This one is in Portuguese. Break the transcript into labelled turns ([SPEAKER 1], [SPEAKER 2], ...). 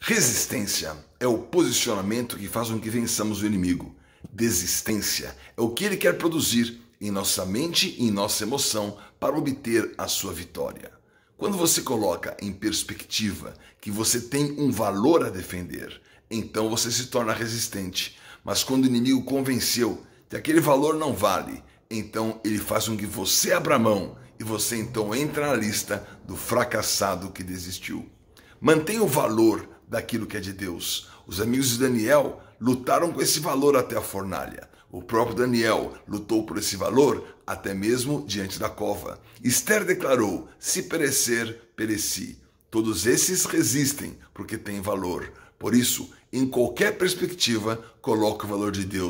[SPEAKER 1] Resistência é o posicionamento que faz com que vençamos o inimigo. Desistência é o que ele quer produzir em nossa mente e em nossa emoção para obter a sua vitória. Quando você coloca em perspectiva que você tem um valor a defender, então você se torna resistente. Mas quando o inimigo convenceu que aquele valor não vale, então ele faz com que você abra mão e você então entra na lista do fracassado que desistiu. Mantenha o valor daquilo que é de Deus. Os amigos de Daniel lutaram com esse valor até a fornalha. O próprio Daniel lutou por esse valor até mesmo diante da cova. Esther declarou: Se perecer, pereci. Todos esses resistem porque têm valor. Por isso, em qualquer perspectiva, coloque o valor de Deus.